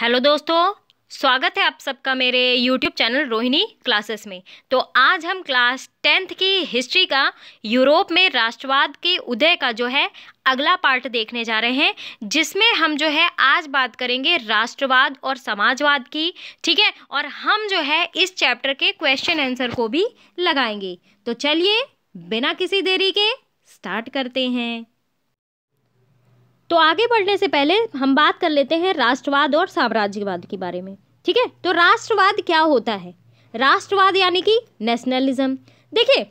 hello दोस्तों स्वागत है आप सबका मेरे यूट्यूब चैनल रोहिणी क्लासेस में तो आज हम क्लास टेंथ की हिस्ट्री का यूरोप में राष्ट्रवाद के उदय का जो है अगला पार्ट देखने जा रहे हैं जिसमें हम जो है आज बात करेंगे राष्ट्रवाद और समाजवाद की ठीक है और हम जो है इस चैप्टर के क्वेश्चन आंसर को भी लगाएंगे तो चलिए बिना किसी देरी के स्टार्ट करते हैं तो आगे बढ़ने से पहले हम बात कर लेते हैं राष्ट्रवाद और साम्राज्यवाद के बारे में ठीक है तो राष्ट्रवाद क्या होता है राष्ट्रवाद यानी कि नेशनलिज्म देखिए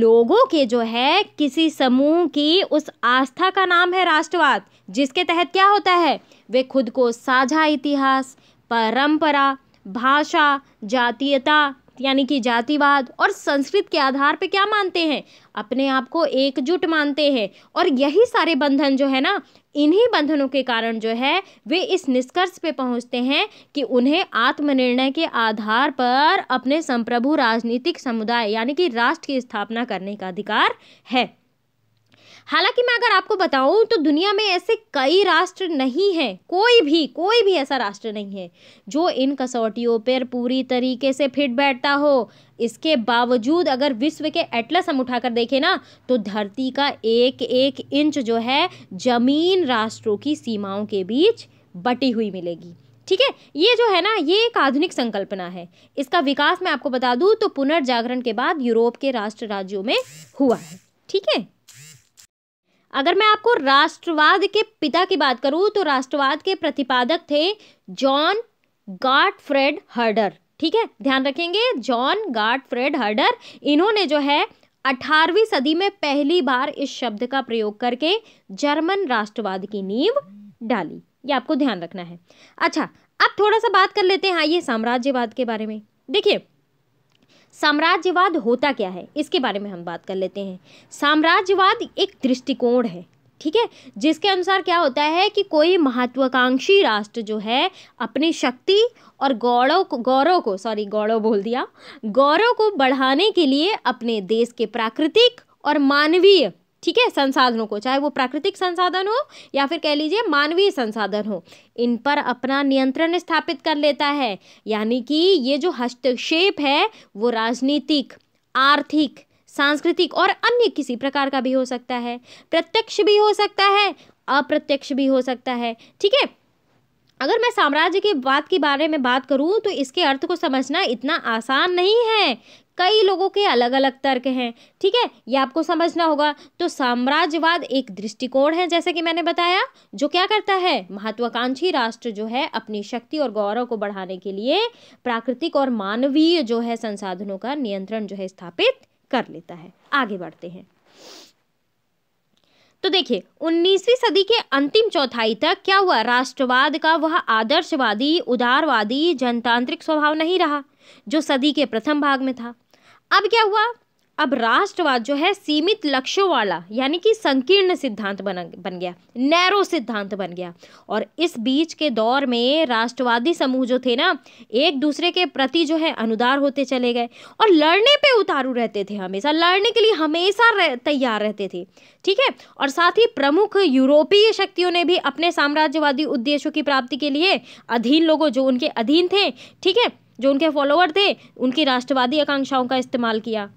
लोगों के जो है किसी समूह की उस आस्था का नाम है राष्ट्रवाद जिसके तहत क्या होता है वे खुद को साझा इतिहास परंपरा भाषा जातीयता यानी कि जातिवाद और संस्कृत के आधार पे क्या मानते हैं अपने आप को एकजुट मानते हैं और यही सारे बंधन जो है ना इन्हीं बंधनों के कारण जो है वे इस निष्कर्ष पे पहुंचते हैं कि उन्हें आत्मनिर्णय के आधार पर अपने संप्रभु राजनीतिक समुदाय यानी कि राष्ट्र की स्थापना करने का अधिकार है हालांकि मैं अगर आपको बताऊं तो दुनिया में ऐसे कई राष्ट्र नहीं हैं कोई भी कोई भी ऐसा राष्ट्र नहीं है जो इन कसौटियों पर पूरी तरीके से फिट बैठता हो इसके बावजूद अगर विश्व के एटलस हम उठाकर देखें ना तो धरती का एक एक इंच जो है ज़मीन राष्ट्रों की सीमाओं के बीच बटी हुई मिलेगी ठीक है ये जो है ना ये एक आधुनिक संकल्पना है इसका विकास मैं आपको बता दूँ तो पुनर्जागरण के बाद यूरोप के राष्ट्र राज्यों में हुआ है ठीक है अगर मैं आपको राष्ट्रवाद के पिता की बात करूं तो राष्ट्रवाद के प्रतिपादक थे जॉन फ्रेड हर्डर ठीक है ध्यान रखेंगे जॉन फ्रेड हर्डर इन्होंने जो है अठारहवीं सदी में पहली बार इस शब्द का प्रयोग करके जर्मन राष्ट्रवाद की नींव डाली ये आपको ध्यान रखना है अच्छा अब थोड़ा सा बात कर लेते हैं आइए साम्राज्यवाद के बारे में देखिए साम्राज्यवाद होता क्या है इसके बारे में हम बात कर लेते हैं साम्राज्यवाद एक दृष्टिकोण है ठीक है जिसके अनुसार क्या होता है कि कोई महत्वाकांक्षी राष्ट्र जो है अपनी शक्ति और गौरव को गौरव को सॉरी गौरव बोल दिया गौरव को बढ़ाने के लिए अपने देश के प्राकृतिक और मानवीय ठीक है संसाधनों को चाहे वो प्राकृतिक संसाधन हो या फिर कह लीजिए मानवीय संसाधन हो इन पर अपना नियंत्रण स्थापित कर लेता है यानी कि ये जो हस्तक्षेप है वो राजनीतिक आर्थिक सांस्कृतिक और अन्य किसी प्रकार का भी हो सकता है प्रत्यक्ष भी हो सकता है अप्रत्यक्ष भी हो सकता है ठीक है अगर मैं साम्राज्य की बात के बारे में बात करूं तो इसके अर्थ को समझना इतना आसान नहीं है कई लोगों के अलग अलग तर्क हैं ठीक है ये आपको समझना होगा तो साम्राज्यवाद एक दृष्टिकोण है जैसे कि मैंने बताया जो क्या करता है महत्वाकांक्षी राष्ट्र जो है अपनी शक्ति और गौरव को बढ़ाने के लिए प्राकृतिक और मानवीय जो है संसाधनों का नियंत्रण जो है स्थापित कर लेता है आगे बढ़ते हैं तो देखिए 19वीं सदी के अंतिम चौथाई तक क्या हुआ राष्ट्रवाद का वह आदर्शवादी उदारवादी जनतांत्रिक स्वभाव नहीं रहा जो सदी के प्रथम भाग में था अब क्या हुआ अब राष्ट्रवाद जो है सीमित लक्ष्यों वाला यानी कि संकीर्ण सिद्धांत बन बन गया नैरो सिद्धांत बन गया और इस बीच के दौर में राष्ट्रवादी समूह जो थे ना एक दूसरे के प्रति जो है अनुदार होते चले गए और लड़ने पे उतारू रहते थे हमेशा लड़ने के लिए हमेशा रह, तैयार रहते थे ठीक है और साथ ही प्रमुख यूरोपीय शक्तियों ने भी अपने साम्राज्यवादी उद्देश्यों की प्राप्ति के लिए अधीन लोगों जो उनके अधीन थे ठीक है जो उनके फॉलोअर थे उनकी राष्ट्रवादी आकांक्षाओं का इस्तेमाल किया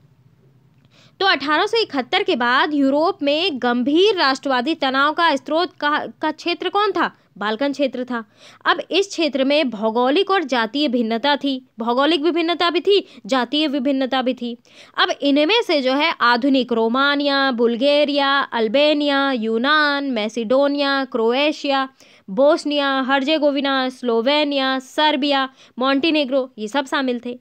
तो अठारह के बाद यूरोप में गंभीर राष्ट्रवादी तनाव का स्रोत का, का क्षेत्र कौन था बालकन क्षेत्र था अब इस क्षेत्र में भौगोलिक और जातीय भिन्नता थी भौगोलिक विभिन्नता भी थी जातीय विभिन्नता भी थी अब इनमें से जो है आधुनिक रोमानिया बुल्गेरिया अल्बेनिया यूनान Macedonia Croatia Bosnia Herzegovina Slovenia Serbia Montenegro ये सब शामिल थे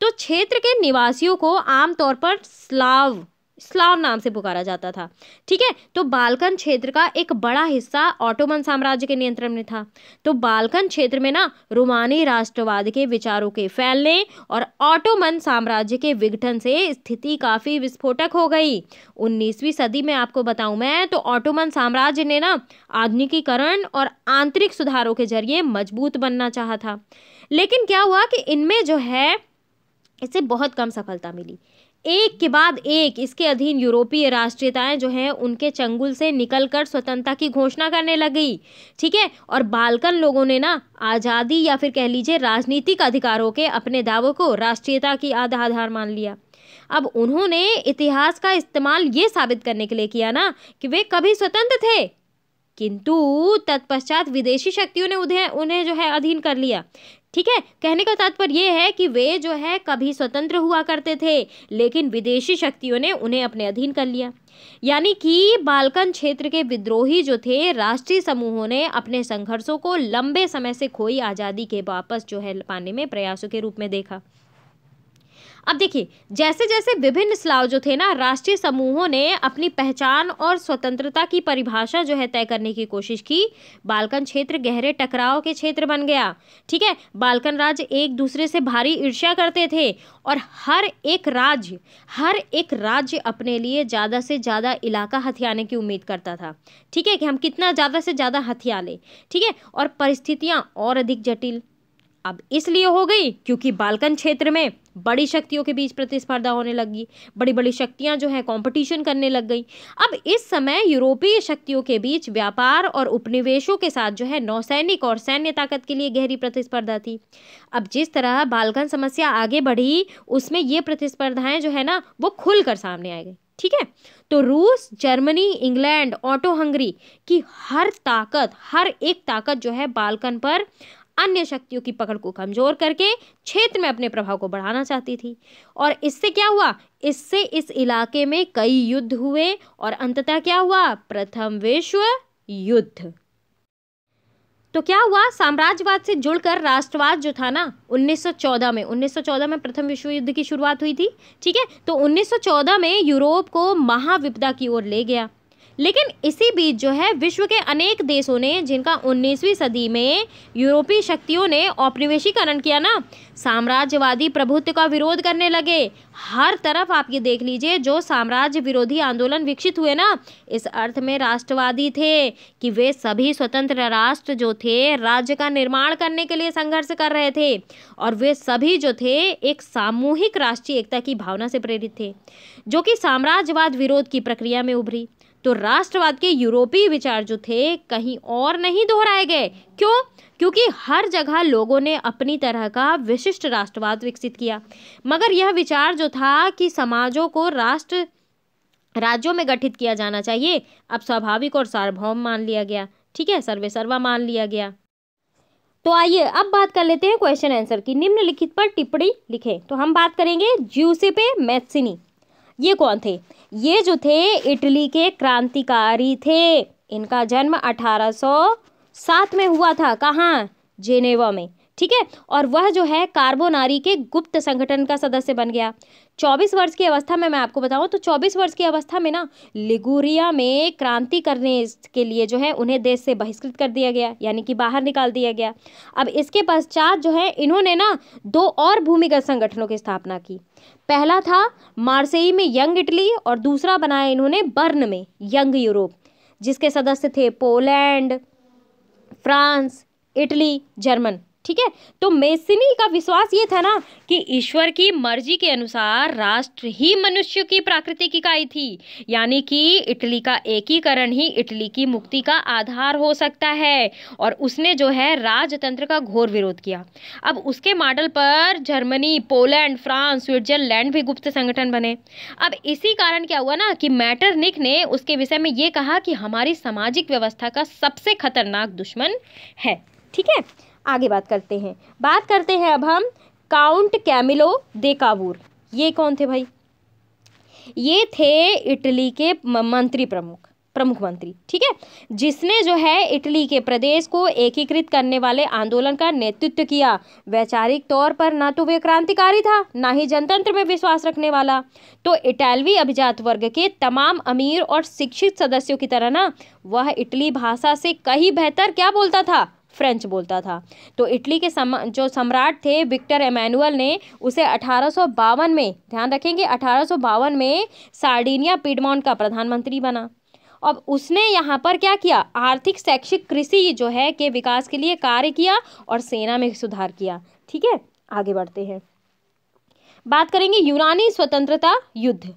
तो क्षेत्र के निवासियों को आमतौर पर स्लाव स्लाव नाम से पुकारा जाता था ठीक है तो बालकन क्षेत्र का एक बड़ा हिस्सा ऑटोमन साम्राज्य के नियंत्रण में था तो बालकन क्षेत्र में ना रोमानी राष्ट्रवाद के विचारों के फैलने और ऑटोमन साम्राज्य के विघटन से स्थिति काफ़ी विस्फोटक हो गई उन्नीसवीं सदी में आपको बताऊं मैं तो ऑटोमन साम्राज्य ने ना आधुनिकीकरण और आंतरिक सुधारों के जरिए मजबूत बनना चाहा था लेकिन क्या हुआ कि इनमें जो है इसे बहुत कम सफलता मिली एक के बाद एक इसके अधीन यूरोपीय राष्ट्रीयताएं जो हैं उनके चंगुल से निकलकर स्वतंत्रता की घोषणा करने लग गई ठीक है और बालकन लोगों ने ना आज़ादी या फिर कह लीजिए राजनीतिक अधिकारों के अपने दावों को राष्ट्रीयता की आधा आधार मान लिया अब उन्होंने इतिहास का इस्तेमाल ये साबित करने के लिए किया ना कि वे कभी स्वतंत्र थे किंतु तत्पश्चात विदेशी शक्तियों ने उन्हें उन्हें जो है अधीन कर लिया ठीक है कहने का तात्पर्य यह है कि वे जो है कभी स्वतंत्र हुआ करते थे लेकिन विदेशी शक्तियों ने उन्हें अपने अधीन कर लिया यानी कि बालकन क्षेत्र के विद्रोही जो थे राष्ट्रीय समूहों ने अपने संघर्षों को लंबे समय से खोई आज़ादी के वापस जो है पाने में प्रयासों के रूप में देखा अब देखिए जैसे जैसे विभिन्न स्लाव जो थे ना राष्ट्रीय समूहों ने अपनी पहचान और स्वतंत्रता की परिभाषा जो है तय करने की कोशिश की बालकन क्षेत्र गहरे टकराव के क्षेत्र बन गया ठीक है बालकन राज्य एक दूसरे से भारी ईर्ष्या करते थे और हर एक राज्य हर एक राज्य अपने लिए ज़्यादा से ज़्यादा इलाका हथियाने की उम्मीद करता था ठीक है कि हम कितना ज़्यादा से ज़्यादा हथिया लें ठीक है और परिस्थितियाँ और अधिक जटिल अब इसलिए हो गई क्योंकि बालकन क्षेत्र में बड़ी शक्तियों के बीच प्रतिस्पर्धा होने लगी बड़ी बड़ी शक्तियां जो है कंपटीशन करने लग गई अब इस समय यूरोपीय शक्तियों के बीच व्यापार और उपनिवेशों के साथ जो है नौसैनिक और सैन्य ताकत के लिए गहरी प्रतिस्पर्धा थी अब जिस तरह बालकन समस्या आगे बढ़ी उसमें ये प्रतिस्पर्धाएं जो है ना वो खुलकर सामने आ गई ठीक है तो रूस जर्मनी इंग्लैंड ऑटो हंगरी की हर ताकत हर एक ताकत जो है बालकन पर अन्य शक्तियों की पकड़ को कमजोर करके क्षेत्र में अपने प्रभाव को बढ़ाना चाहती थी और इससे क्या हुआ इससे इस इलाके में कई युद्ध हुए और अंततः क्या हुआ प्रथम विश्व युद्ध तो क्या हुआ साम्राज्यवाद से जुड़कर राष्ट्रवाद जो था ना 1914 में 1914 में प्रथम विश्व युद्ध की शुरुआत हुई थी ठीक है तो 1914 में यूरोप को महाविपदा की ओर ले गया लेकिन इसी बीच जो है विश्व के अनेक देशों ने जिनका 19वीं सदी में यूरोपीय शक्तियों ने औपनिवेशीकरण किया ना साम्राज्यवादी प्रभुत्व का विरोध करने लगे हर तरफ आप ये देख लीजिए जो साम्राज्य विरोधी आंदोलन विकसित हुए ना इस अर्थ में राष्ट्रवादी थे कि वे सभी स्वतंत्र राष्ट्र जो थे राज्य का निर्माण करने के लिए संघर्ष कर रहे थे और वे सभी जो थे एक सामूहिक राष्ट्रीय एकता की भावना से प्रेरित थे जो कि साम्राज्यवाद विरोध की प्रक्रिया में उभरी तो राष्ट्रवाद के यूरोपीय विचार जो थे कहीं और नहीं दोहराए गए क्यों क्योंकि हर जगह लोगों ने अपनी तरह का विशिष्ट राष्ट्रवाद विकसित किया मगर यह विचार जो था कि समाजों को राष्ट्र राज्यों में गठित किया जाना चाहिए अब स्वाभाविक और सार्वभौम मान लिया गया ठीक है सर्वे सर्वा मान लिया गया तो आइए अब बात कर लेते हैं क्वेश्चन आंसर की निम्नलिखित पर टिप्पणी लिखें तो हम बात करेंगे ज्यूसेपे मैथसिनी ये कौन थे ये जो थे इटली के क्रांतिकारी थे इनका जन्म 1807 में हुआ था कहाँ जेनेवा में ठीक है और वह जो है कार्बोनारी के गुप्त संगठन का सदस्य बन गया 24 वर्ष की अवस्था में मैं आपको बताऊं तो 24 वर्ष की अवस्था में ना लिगुरिया में क्रांति करने के लिए जो है उन्हें देश से बहिष्कृत कर दिया गया यानी कि बाहर निकाल दिया गया अब इसके पश्चात जो है इन्होंने ना दो और भूमिगत संगठनों की स्थापना की पहला था मार्सेई में यंग इटली और दूसरा बनाया इन्होंने बर्न में यंग यूरोप जिसके सदस्य थे पोलैंड फ्रांस इटली जर्मन ठीक है तो मेसिनी का विश्वास ये था ना कि ईश्वर की मर्जी के अनुसार राष्ट्र ही मनुष्य की प्राकृतिक इकाई थी यानी कि इटली का एकीकरण ही इटली की मुक्ति का आधार हो सकता है और उसने जो है राजतंत्र का घोर विरोध किया अब उसके मॉडल पर जर्मनी पोलैंड फ्रांस स्विट्जरलैंड भी गुप्त संगठन बने अब इसी कारण क्या हुआ ना कि मैटरनिक ने उसके विषय में ये कहा कि हमारी सामाजिक व्यवस्था का सबसे खतरनाक दुश्मन है ठीक है आगे बात करते हैं बात करते हैं अब हम काउंट कैमिलो दे काबूर ये कौन थे भाई ये थे इटली के मंत्री प्रमुख प्रमुख मंत्री ठीक है जिसने जो है इटली के प्रदेश को एकीकृत करने वाले आंदोलन का नेतृत्व किया वैचारिक तौर पर ना तो वे क्रांतिकारी था ना ही जनतंत्र में विश्वास रखने वाला तो इटालवी अभिजात वर्ग के तमाम अमीर और शिक्षित सदस्यों की तरह ना वह इटली भाषा से कहीं बेहतर क्या बोलता था फ्रेंच बोलता था तो इटली के सम, जो सम्राट थे विक्टर एमैनुअल ने उसे अठारह में ध्यान रखेंगे अठारह में सार्डिनिया पीडमाउंट का प्रधानमंत्री बना अब उसने यहाँ पर क्या किया आर्थिक शैक्षिक कृषि जो है के विकास के लिए कार्य किया और सेना में सुधार किया ठीक है आगे बढ़ते हैं बात करेंगे यूनानी स्वतंत्रता युद्ध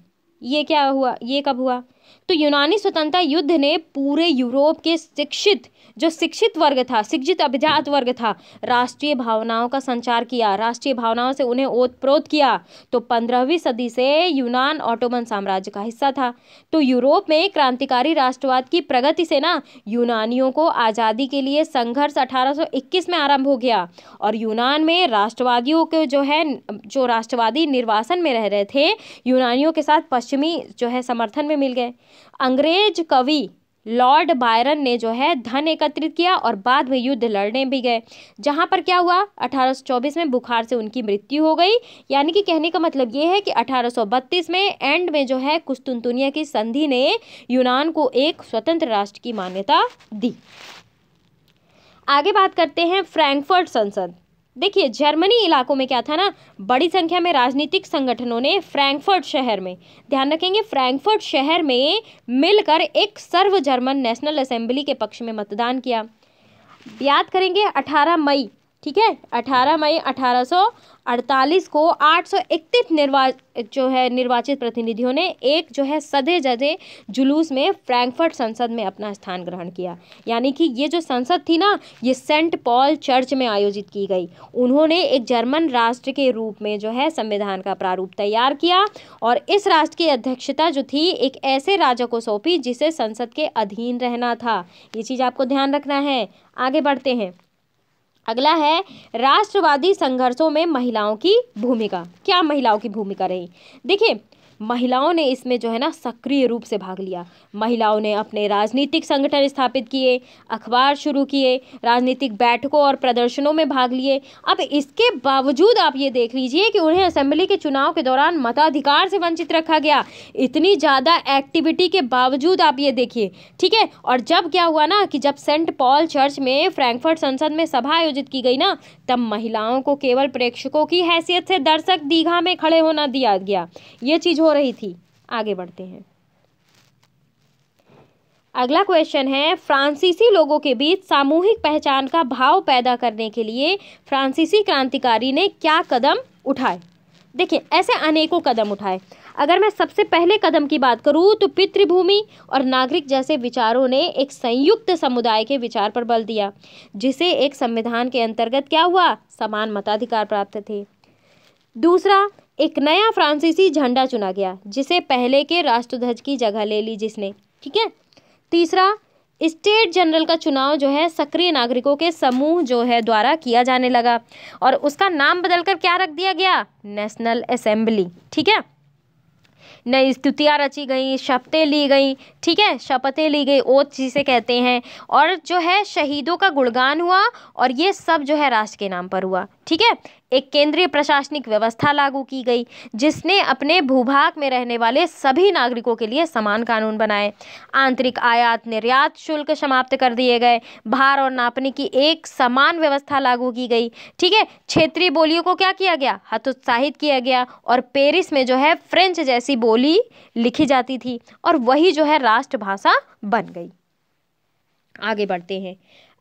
ये क्या हुआ ये कब हुआ तो यूनानी स्वतंत्रता युद्ध ने पूरे यूरोप के शिक्षित जो शिक्षित वर्ग था शिक्षित अभिजात वर्ग था राष्ट्रीय भावनाओं का संचार किया राष्ट्रीय भावनाओं से उन्हें ओतप्रोत किया तो पंद्रहवीं सदी से यूनान ऑटोमन साम्राज्य का हिस्सा था तो यूरोप में क्रांतिकारी राष्ट्रवाद की प्रगति से ना यूनानियों को आज़ादी के लिए संघर्ष 1821 में आरंभ हो गया और यूनान में राष्ट्रवादियों के जो है जो राष्ट्रवादी निर्वासन में रह रहे थे यूनानियों के साथ पश्चिमी जो है समर्थन में मिल गए अंग्रेज कवि लॉर्ड बायरन ने जो है धन एकत्रित किया और बाद में युद्ध लड़ने भी गए जहाँ पर क्या हुआ 1824 में बुखार से उनकी मृत्यु हो गई यानी कि कहने का मतलब ये है कि 1832 में एंड में जो है कुस्तुनतुनिया की संधि ने यूनान को एक स्वतंत्र राष्ट्र की मान्यता दी आगे बात करते हैं फ्रैंकफर्ट संसद देखिए जर्मनी इलाकों में क्या था ना बड़ी संख्या में राजनीतिक संगठनों ने फ्रैंकफर्ट शहर में ध्यान रखेंगे फ्रैंकफर्ट शहर में मिलकर एक सर्व जर्मन नेशनल असेंबली के पक्ष में मतदान किया याद करेंगे 18 मई ठीक है 18 मई 1848 को 831 निर्वा जो है निर्वाचित प्रतिनिधियों ने एक जो है सधे जधे जुलूस में फ्रैंकफर्ट संसद में अपना स्थान ग्रहण किया यानी कि ये जो संसद थी ना ये सेंट पॉल चर्च में आयोजित की गई उन्होंने एक जर्मन राष्ट्र के रूप में जो है संविधान का प्रारूप तैयार किया और इस राष्ट्र की अध्यक्षता जो थी एक ऐसे राजा को सौंपी जिसे संसद के अधीन रहना था ये चीज़ आपको ध्यान रखना है आगे बढ़ते हैं अगला है राष्ट्रवादी संघर्षों में महिलाओं की भूमिका क्या महिलाओं की भूमिका रही देखिए महिलाओं ने इसमें जो है ना सक्रिय रूप से भाग लिया महिलाओं ने अपने राजनीतिक संगठन स्थापित किए अखबार शुरू किए राजनीतिक बैठकों और प्रदर्शनों में भाग लिए अब इसके बावजूद आप ये देख लीजिए कि उन्हें असेंबली के चुनाव के दौरान मताधिकार से वंचित रखा गया इतनी ज़्यादा एक्टिविटी के बावजूद आप ये देखिए ठीक है और जब क्या हुआ ना कि जब सेंट पॉल चर्च में फ्रैंकफर्ट संसद में सभा आयोजित की गई ना तब महिलाओं को केवल प्रेक्षकों की हैसियत से दर्शक दीघा में खड़े होना दिया गया ये चीज़ हो हो रही थी आगे बढ़ते हैं अगला क्वेश्चन है फ्रांसीसी लोगों के बीच सामूहिक पहचान का भाव पैदा करने के लिए फ्रांसीसी क्रांतिकारी ने क्या कदम उठाए देखिए ऐसे अनेकों कदम उठाए अगर मैं सबसे पहले कदम की बात करूं तो पितृभूमि और नागरिक जैसे विचारों ने एक संयुक्त समुदाय के विचार पर बल दिया जिसे एक संविधान के अंतर्गत क्या हुआ समान मताधिकार प्राप्त थे दूसरा एक नया फ्रांसीसी झंडा चुना गया जिसे पहले के राष्ट्रध्वज की जगह ले ली जिसने ठीक है तीसरा स्टेट जनरल का चुनाव जो है सक्रिय नागरिकों के समूह जो है द्वारा किया जाने लगा और उसका नाम बदलकर क्या रख दिया गया नेशनल असेंबली ठीक है नई स्तुतियाँ रची गई शपथें ली गई ठीक है शपथें ली गई ओत जिसे कहते हैं और जो है शहीदों का गुणगान हुआ और ये सब जो है राष्ट्र के नाम पर हुआ ठीक है एक केंद्रीय प्रशासनिक व्यवस्था लागू की गई जिसने अपने भूभाग में रहने वाले सभी नागरिकों के लिए समान कानून बनाए आंतरिक आयात निर्यात शुल्क समाप्त कर दिए गए भार और नापने की एक समान व्यवस्था लागू की गई ठीक है क्षेत्रीय बोलियों को क्या किया गया हतोत्साहित किया गया और पेरिस में जो है फ्रेंच जैसी बोली लिखी जाती थी और वही जो है राष्ट्रभाषा बन गई आगे बढ़ते हैं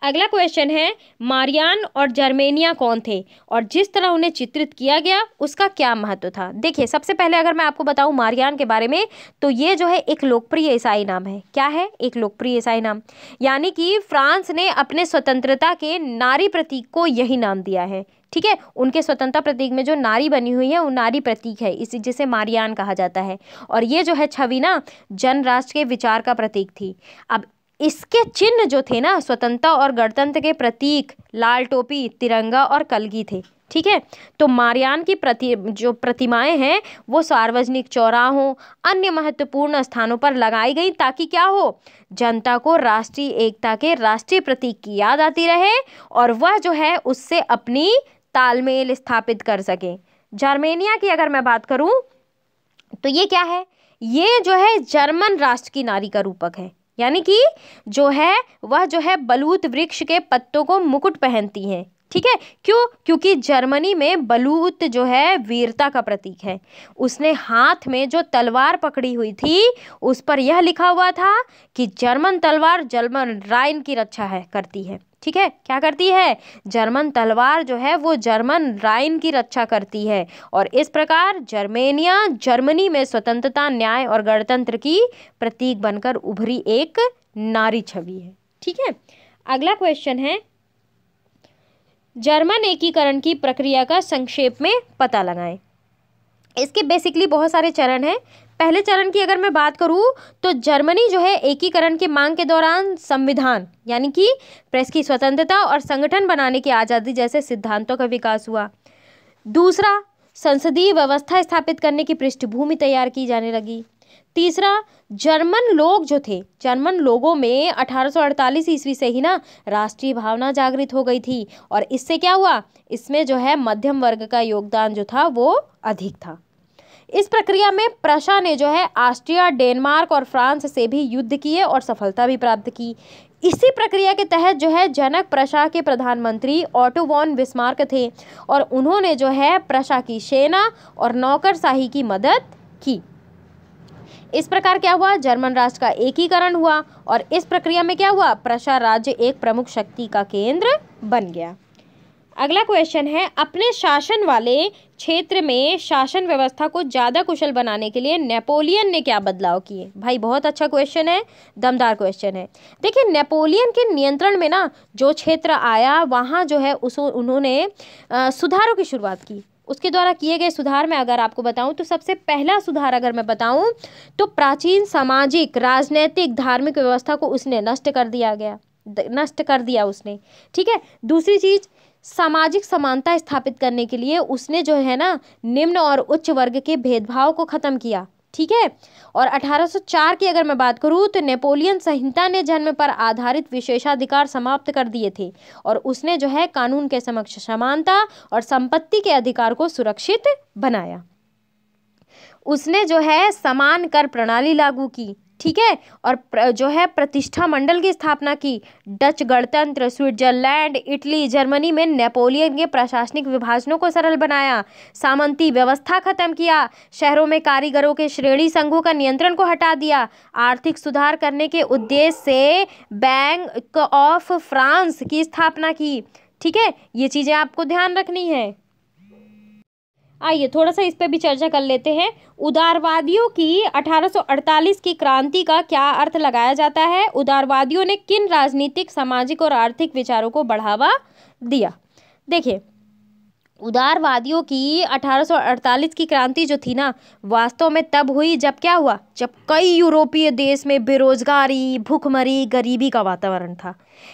अगला क्वेश्चन है मारियान और जर्मेनिया कौन थे और जिस तरह उन्हें चित्रित किया गया उसका क्या महत्व था देखिए सबसे पहले अगर मैं आपको बताऊं मारियान के बारे में तो ये जो है एक लोकप्रिय ईसाई नाम है क्या है एक लोकप्रिय ईसाई नाम यानी कि फ्रांस ने अपने स्वतंत्रता के नारी प्रतीक को यही नाम दिया है ठीक है उनके स्वतंत्रता प्रतीक में जो नारी बनी हुई है वो नारी प्रतीक है इसी जिसे मारियान कहा जाता है और ये जो है छवि ना जन राष्ट्र के विचार का प्रतीक थी अब इसके चिन्ह जो थे ना स्वतंत्रता और गणतंत्र के प्रतीक लाल टोपी तिरंगा और कलगी थे ठीक है तो मारियान की प्रति जो प्रतिमाएं हैं वो सार्वजनिक चौराहों अन्य महत्वपूर्ण स्थानों पर लगाई गई ताकि क्या हो जनता को राष्ट्रीय एकता के राष्ट्रीय प्रतीक की याद आती रहे और वह जो है उससे अपनी तालमेल स्थापित कर सके जर्मेनिया की अगर मैं बात करूं तो ये क्या है ये जो है जर्मन राष्ट्र की नारी का रूपक है यानी कि जो है वह जो है बलूत वृक्ष के पत्तों को मुकुट पहनती हैं ठीक है क्यों क्योंकि जर्मनी में बलूत जो है वीरता का प्रतीक है उसने हाथ में जो तलवार पकड़ी हुई थी उस पर यह लिखा हुआ था कि जर्मन तलवार जर्मन राइन की रक्षा है करती है ठीक है क्या करती है जर्मन तलवार जो है वो जर्मन राइन की रक्षा करती है और इस प्रकार जर्मेनिया जर्मनी में स्वतंत्रता न्याय और गणतंत्र की प्रतीक बनकर उभरी एक नारी छवि है ठीक है अगला क्वेश्चन है जर्मन एकीकरण की प्रक्रिया का संक्षेप में पता लगाएं इसके बेसिकली बहुत सारे चरण हैं पहले चरण की अगर मैं बात करूँ तो जर्मनी जो है एकीकरण की मांग के दौरान संविधान यानी कि प्रेस की स्वतंत्रता और संगठन बनाने की आज़ादी जैसे सिद्धांतों का विकास हुआ दूसरा संसदीय व्यवस्था स्थापित करने की पृष्ठभूमि तैयार की जाने लगी तीसरा जर्मन लोग जो थे जर्मन लोगों में 1848 ईस्वी से ही ना राष्ट्रीय भावना जागृत हो गई थी और इससे क्या हुआ इसमें जो है मध्यम वर्ग का योगदान जो था वो अधिक था इस प्रक्रिया में प्रशा ने जो है ऑस्ट्रिया डेनमार्क और फ्रांस से भी युद्ध किए और सफलता भी प्राप्त की इसी प्रक्रिया के तहत जो है जनक प्रशा के प्रधानमंत्री ऑटोवॉन विस्मार्क थे और उन्होंने जो है प्रशा की सेना और नौकरशाही की मदद की इस प्रकार क्या हुआ जर्मन राष्ट्र का एकीकरण हुआ और इस प्रक्रिया में क्या हुआ प्रशा राज्य एक प्रमुख शक्ति का केंद्र बन गया अगला क्वेश्चन है अपने शासन वाले क्षेत्र में शासन व्यवस्था को ज़्यादा कुशल बनाने के लिए नेपोलियन ने क्या बदलाव किए भाई बहुत अच्छा क्वेश्चन है दमदार क्वेश्चन है देखिए नेपोलियन के नियंत्रण में ना जो क्षेत्र आया वहाँ जो है उस उन्होंने सुधारों की शुरुआत की उसके द्वारा किए गए सुधार में अगर आपको बताऊं तो सबसे पहला सुधार अगर मैं बताऊं तो प्राचीन सामाजिक राजनैतिक धार्मिक व्यवस्था को उसने नष्ट कर दिया गया नष्ट कर दिया उसने ठीक है दूसरी चीज़ सामाजिक समानता स्थापित करने के लिए उसने जो है ना निम्न और उच्च वर्ग के भेदभाव को ख़त्म किया ठीक है और 1804 की अगर मैं बात करूँ तो नेपोलियन संहिता ने जन्म पर आधारित विशेषाधिकार समाप्त कर दिए थे और उसने जो है कानून के समक्ष समानता और संपत्ति के अधिकार को सुरक्षित बनाया उसने जो है समान कर प्रणाली लागू की ठीक है और जो है प्रतिष्ठा मंडल की स्थापना की डच गणतंत्र स्विट्जरलैंड इटली जर्मनी में नेपोलियन के प्रशासनिक विभाजनों को सरल बनाया सामंती व्यवस्था खत्म किया शहरों में कारीगरों के श्रेणी संघों का नियंत्रण को हटा दिया आर्थिक सुधार करने के उद्देश्य से बैंक ऑफ फ्रांस की स्थापना की ठीक है ये चीज़ें आपको ध्यान रखनी है आइए थोड़ा सा इस पर भी चर्चा कर लेते हैं उदारवादियों की 1848 की क्रांति का क्या अर्थ लगाया जाता है उदारवादियों ने किन राजनीतिक सामाजिक और आर्थिक विचारों को बढ़ावा दिया देखिए उदारवादियों की 1848 की क्रांति जो थी ना वास्तव में तब हुई जब क्या हुआ जब कई यूरोपीय देश में बेरोजगारी भूखमरी गरीबी का वातावरण था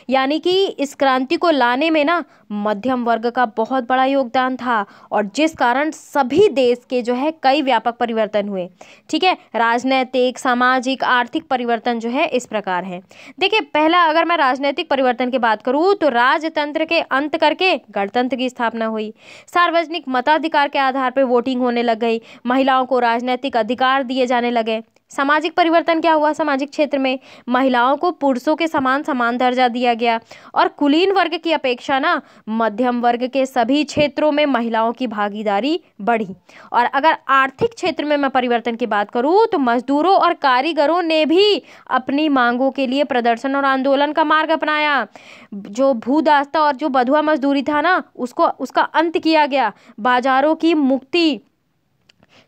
यानी कि इस क्रांति को लाने में ना मध्यम वर्ग का बहुत बड़ा योगदान था और जिस कारण सभी देश के जो है कई व्यापक परिवर्तन हुए ठीक है राजनैतिक सामाजिक आर्थिक परिवर्तन जो है इस प्रकार है देखिए पहला अगर मैं राजनैतिक परिवर्तन की बात करूँ तो राजतंत्र के अंत करके गणतंत्र की स्थापना हुई सार्वजनिक मताधिकार के आधार पर वोटिंग होने लग गई महिलाओं को राजनैतिक अधिकार दिए जाने लगे सामाजिक परिवर्तन क्या हुआ सामाजिक क्षेत्र में महिलाओं को पुरुषों के समान समान दर्जा दिया गया और कुलीन वर्ग की अपेक्षा ना मध्यम वर्ग के सभी क्षेत्रों में महिलाओं की भागीदारी बढ़ी और अगर आर्थिक क्षेत्र में मैं परिवर्तन की बात करूँ तो मजदूरों और कारीगरों ने भी अपनी मांगों के लिए प्रदर्शन और आंदोलन का मार्ग अपनाया जो भूदास्ता और जो बधुआ मजदूरी था ना उसको उसका अंत किया गया बाजारों की मुक्ति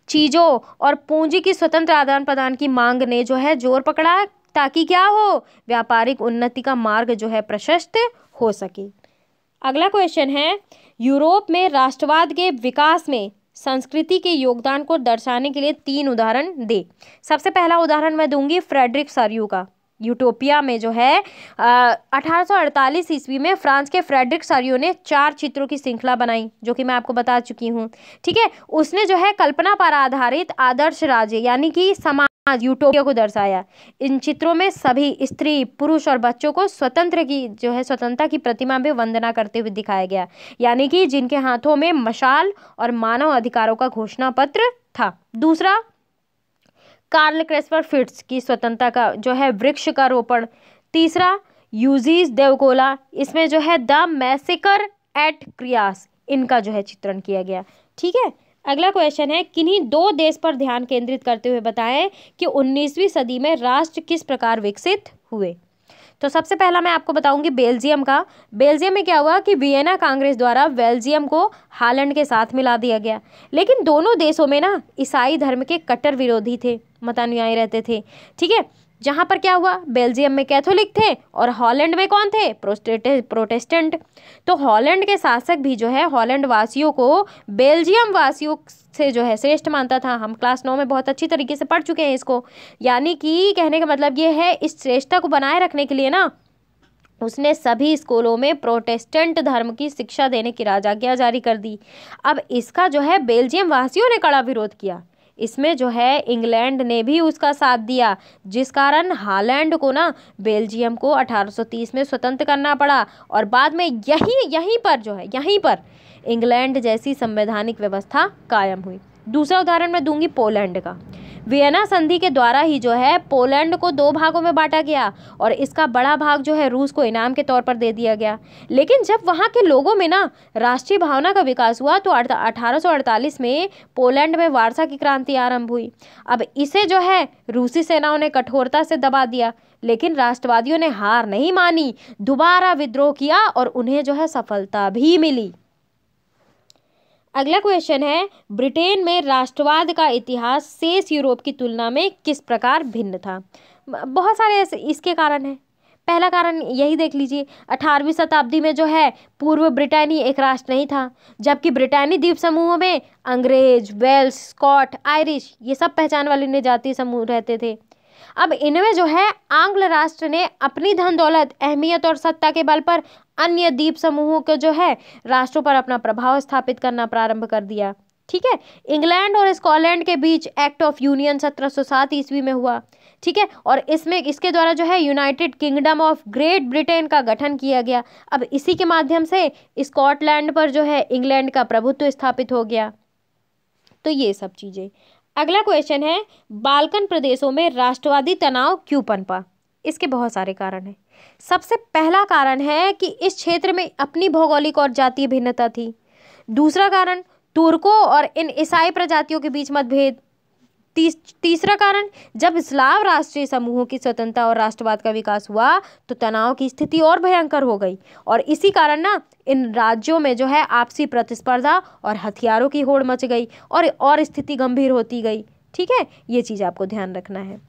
चीज़ों और पूंजी की स्वतंत्र आदान प्रदान की मांग ने जो है जोर पकड़ा ताकि क्या हो व्यापारिक उन्नति का मार्ग जो है प्रशस्त हो सके अगला क्वेश्चन है यूरोप में राष्ट्रवाद के विकास में संस्कृति के योगदान को दर्शाने के लिए तीन उदाहरण दे सबसे पहला उदाहरण मैं दूंगी फ्रेडरिक सरयू का यूटोपिया में जो है अठारह ईस्वी में फ्रांस के फ्रेडरिक सरयू ने चार चित्रों की श्रृंखला बनाई जो कि मैं आपको बता चुकी हूँ ठीक है उसने जो है कल्पना पर आधारित आदर्श राज्य यानी कि समाज समाज यूटोपिया को दर्शाया इन चित्रों में सभी स्त्री पुरुष और बच्चों को स्वतंत्र की जो है स्वतंत्रता की प्रतिमा में वंदना करते हुए दिखाया गया यानी कि जिनके हाथों में मशाल और मानव अधिकारों का घोषणा पत्र था दूसरा कार्ल क्रेस्पर फिट्स की स्वतंत्रता का जो है वृक्ष का रोपण तीसरा यूजीज देवकोला इसमें जो है द मैसेकर एट क्रियास इनका जो है चित्रण किया गया ठीक है अगला क्वेश्चन है किन्हीं दो देश पर ध्यान केंद्रित करते हुए बताएं कि 19वीं सदी में राष्ट्र किस प्रकार विकसित हुए तो सबसे पहला मैं आपको बताऊंगी बेल्जियम का बेल्जियम में क्या हुआ कि वियना कांग्रेस द्वारा बेल्जियम को हालैंड के साथ मिला दिया गया लेकिन दोनों देशों में ना ईसाई धर्म के कट्टर विरोधी थे मतानुयायी रहते थे ठीक है जहाँ पर क्या हुआ बेल्जियम में कैथोलिक थे और हॉलैंड में कौन थे प्रोटेस्टेंट तो हॉलैंड के शासक भी जो है हॉलैंड वासियों को बेल्जियम वासियों से जो है श्रेष्ठ मानता था हम क्लास नौ में बहुत अच्छी तरीके से पढ़ चुके हैं इसको यानी कि कहने का मतलब ये है इस श्रेष्ठता को बनाए रखने के लिए ना उसने सभी स्कूलों में प्रोटेस्टेंट धर्म की शिक्षा देने की राजाज्ञा जारी कर दी अब इसका जो है बेल्जियम वासियों ने कड़ा विरोध किया इसमें जो है इंग्लैंड ने भी उसका साथ दिया जिस कारण हालैंड को ना बेल्जियम को 1830 में स्वतंत्र करना पड़ा और बाद में यहीं यहीं पर जो है यहीं पर इंग्लैंड जैसी संवैधानिक व्यवस्था कायम हुई दूसरा उदाहरण मैं दूंगी पोलैंड का वियना संधि के द्वारा ही जो है पोलैंड को दो भागों में बांटा गया और इसका बड़ा भाग जो है रूस को इनाम के तौर पर दे दिया गया लेकिन जब वहाँ के लोगों में ना राष्ट्रीय भावना का विकास हुआ तो अठारह में पोलैंड में वारसा की क्रांति आरंभ हुई अब इसे जो है रूसी सेनाओं ने कठोरता से दबा दिया लेकिन राष्ट्रवादियों ने हार नहीं मानी दोबारा विद्रोह किया और उन्हें जो है सफलता भी मिली अगला क्वेश्चन है ब्रिटेन में राष्ट्रवाद का इतिहास शेष यूरोप की तुलना में किस प्रकार भिन्न था बहुत सारे इसके कारण हैं पहला कारण यही देख लीजिए अठारहवीं शताब्दी में जो है पूर्व ब्रिटानी एक राष्ट्र नहीं था जबकि ब्रिटानी द्वीप समूहों में अंग्रेज वेल्स स्कॉट आयरिश ये सब पहचान वाले ने जातीय समूह रहते थे अब इनमें जो है आंग्ल राष्ट्र ने अपनी धन दौलत अहमियत और सत्ता के बल पर अन्य द्वीप समूहों के जो है राष्ट्रों पर अपना प्रभाव स्थापित करना प्रारंभ कर दिया ठीक है इंग्लैंड और स्कॉटलैंड के बीच एक्ट ऑफ यूनियन 1707 ईस्वी में हुआ ठीक है और इसमें इसके द्वारा जो है United Kingdom of Great Britain का गठन किया गया अब इसी के माध्यम से स्कॉटलैंड पर जो है इंग्लैंड का प्रभुत्व स्थापित हो गया तो ये सब चीज़ें अगला क्वेश्चन है बाल्कन प्रदेशों में राष्ट्रवादी तनाव क्यों पनपा इसके बहुत सारे कारण हैं सबसे पहला कारण है कि इस क्षेत्र में अपनी भौगोलिक और जातीय भिन्नता थी दूसरा कारण तुर्कों और इन ईसाई प्रजातियों के बीच मतभेद तीस तीसरा कारण जब इस्लाम राष्ट्रीय समूहों की स्वतंत्रता और राष्ट्रवाद का विकास हुआ तो तनाव की स्थिति और भयंकर हो गई और इसी कारण ना इन राज्यों में जो है आपसी प्रतिस्पर्धा और हथियारों की होड़ मच गई और और स्थिति गंभीर होती गई ठीक है ये चीज़ आपको ध्यान रखना है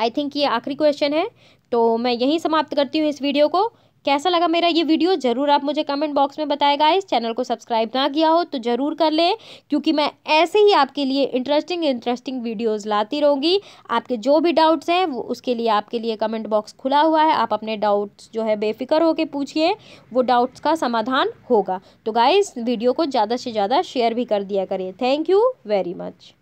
आई थिंक ये आखिरी क्वेश्चन है तो मैं यहीं समाप्त करती हूँ इस वीडियो को कैसा लगा मेरा ये वीडियो ज़रूर आप मुझे कमेंट बॉक्स में बताएगा इस चैनल को सब्सक्राइब ना किया हो तो ज़रूर कर लें क्योंकि मैं ऐसे ही आपके लिए इंटरेस्टिंग इंटरेस्टिंग वीडियोस लाती रहूँगी आपके जो भी डाउट्स हैं वो उसके लिए आपके लिए कमेंट बॉक्स खुला हुआ है आप अपने डाउट्स जो है बेफिक्र होकर पूछिए वो डाउट्स का समाधान होगा तो गाइज़ वीडियो को ज़्यादा से ज़्यादा शेयर भी कर दिया करें थैंक यू वेरी मच